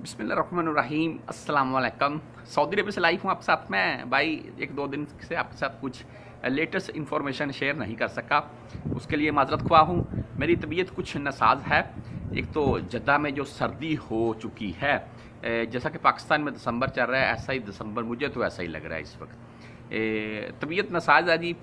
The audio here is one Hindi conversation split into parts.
बसमीम अल्लाम सऊदी अरब से लाइव हूँ आप साथ में भाई एक दो दिन से आपके साथ कुछ लेटेस्ट इन्फॉर्मेशन शेयर नहीं कर सका उसके लिए माजरत खुआ हूँ मेरी तबीयत कुछ नसाज है एक तो जद्दा में जो सर्दी हो चुकी है जैसा कि पाकिस्तान में दिसंबर चल रहा है ऐसा ही दिसंबर मुझे तो ऐसा ही लग रहा है इस वक्त तबीयत नसाज है जी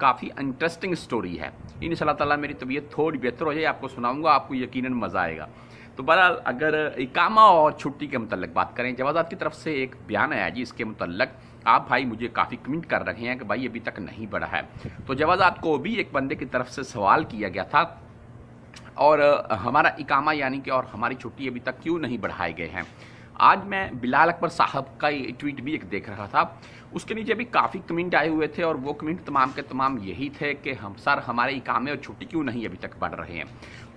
काफ़ी इंटरेस्टिंग स्टोरी है इन ताला मेरी तबीयत थोड़ी बेहतर हो जाए आपको सुनाऊँगा आपको यकीन मज़ा आएगा तो बहरहाल अगर इकामा और छुट्टी के मतलब बात करें जवाजात की तरफ से एक बयान आया जी इसके मतलब आप भाई मुझे काफ़ी कमेंट कर रहे हैं कि भाई अभी तक नहीं बढ़ा है तो जवाजात को भी एक बंदे की तरफ से सवाल किया गया था और हमारा इकामा यानी कि और हमारी छुट्टी अभी तक क्यों नहीं बढ़ाए गए हैं आज मैं बिलाल अकबर साहब का ये ट्वीट भी एक देख रहा था उसके नीचे भी काफ़ी कमेंट आए हुए थे और वो कमेंट तमाम के तमाम यही थे कि हम सर हमारे इकामे और छुट्टी क्यों नहीं अभी तक बढ़ रहे हैं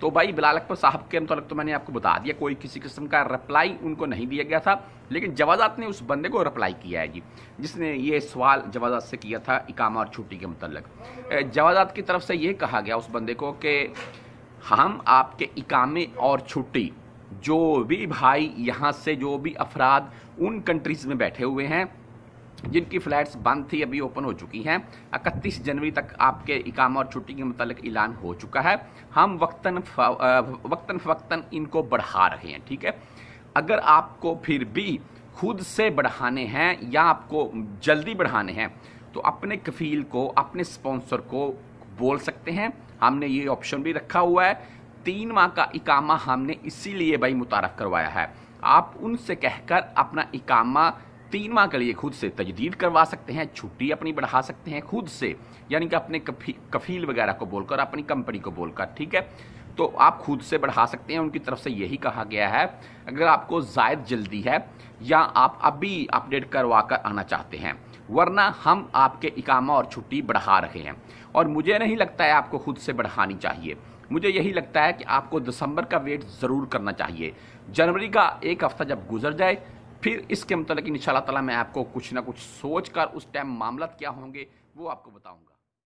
तो भाई बिलाल अकबर साहब के मतलब तो मैंने आपको बता दिया कोई किसी किस्म का रिप्लाई उनको नहीं दिया गया था लेकिन जवाजात ने उस बंदे को रिप्लाई किया है जी जिसने ये सवाल जवाजात से किया था इकामा और छुट्टी के मतलब जवाजात की तरफ से ये कहा गया उस बंदे को कि हम आपके इकामे और छुट्टी जो भी भाई यहाँ से जो भी अफराद उन कंट्रीज़ में बैठे हुए हैं जिनकी फ़्लैट्स बंद थी अभी ओपन हो चुकी हैं इकतीस जनवरी तक आपके इकामा और छुट्टी के मतलब ऐलान हो चुका है हम वक्तन वक्तन फ़क्तन इनको बढ़ा रहे हैं ठीक है अगर आपको फिर भी खुद से बढ़ाने हैं या आपको जल्दी बढ़ाने हैं तो अपने कफील को अपने स्पॉन्सर को बोल सकते हैं हमने ये ऑप्शन भी रखा हुआ है तीन माह का इकामा हमने इसीलिए भाई मुतारफ़ करवाया है आप उनसे कहकर अपना इकामा तीन माह के लिए खुद से तजदीद करवा सकते हैं छुट्टी अपनी बढ़ा सकते हैं खुद से यानी कि अपने कफी, कफील वगैरह को बोलकर अपनी कंपनी को बोलकर ठीक है तो आप खुद से बढ़ा सकते हैं उनकी तरफ से यही कहा गया है अगर आपको जायद जल्दी है या आप अभी अपडेट करवा कर आना चाहते हैं वरना हम आपके इकामा और छुट्टी बढ़ा रहे हैं और मुझे नहीं लगता है आपको खुद से बढ़ानी चाहिए मुझे यही लगता है कि आपको दिसंबर का वेट ज़रूर करना चाहिए जनवरी का एक हफ्ता जब गुजर जाए फिर इसके मतलब इन तला मैं आपको कुछ ना कुछ सोच कर उस टाइम मामला क्या होंगे वो आपको बताऊँगा